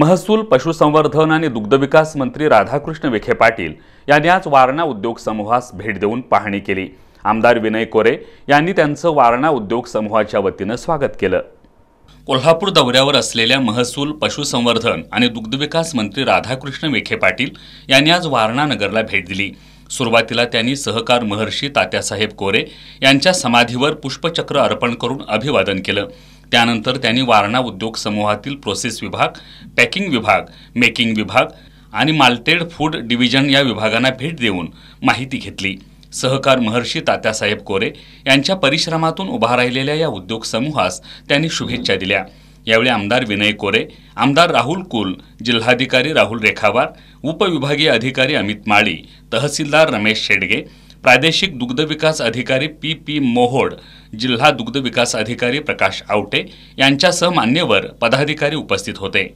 महसूल पशुसंवर्धन आणि दुग्धविकास मंत्री राधाकृष्ण विखे पाटील यांनी आज वारणा उद्योग समूहास भेट देऊन पाहणी केली आमदार विनय कोरे यांनी त्यांचं वारणा उद्योग समूहाच्या वतीनं स्वागत केलं कोल्हापूर दौऱ्यावर असलेल्या महसूल पशुसंवर्धन आणि दुग्धविकास मंत्री राधाकृष्ण विखे पाटील यांनी आज वारणा नगरला भेट दिली सुरुवातीला त्यांनी सहकार महर्षी तात्यासाहेब कोरे यांच्या समाधीवर पुष्पचक्र अर्पण करून अभिवादन केलं त्यानंतर त्यांनी वारणा उद्योग समूहातील प्रोसेस विभाग पॅकिंग विभाग मेकिंग विभाग आणि मालतेड फूड डिव्हिजन या विभागांना भेट देऊन माहिती घेतली सहकार महर्षी तात्यासाहेब कोरे यांच्या परिश्रमातून उभा राहिलेल्या या उद्योग समूहास त्यांनी शुभेच्छा दिल्या यावेळी आमदार विनय कोरे आमदार राहुल कुल जिल्हाधिकारी राहुल रेखावार उपविभागीय अधिकारी अमित माळी तहसीलदार रमेश शेडगे प्रादेशिक दुग्ध विकास अधिकारी पी पी मोहोड जिल्हा दुग्ध विकास अधिकारी प्रकाश आवटे यांच्यासह मान्यवर पदाधिकारी उपस्थित होते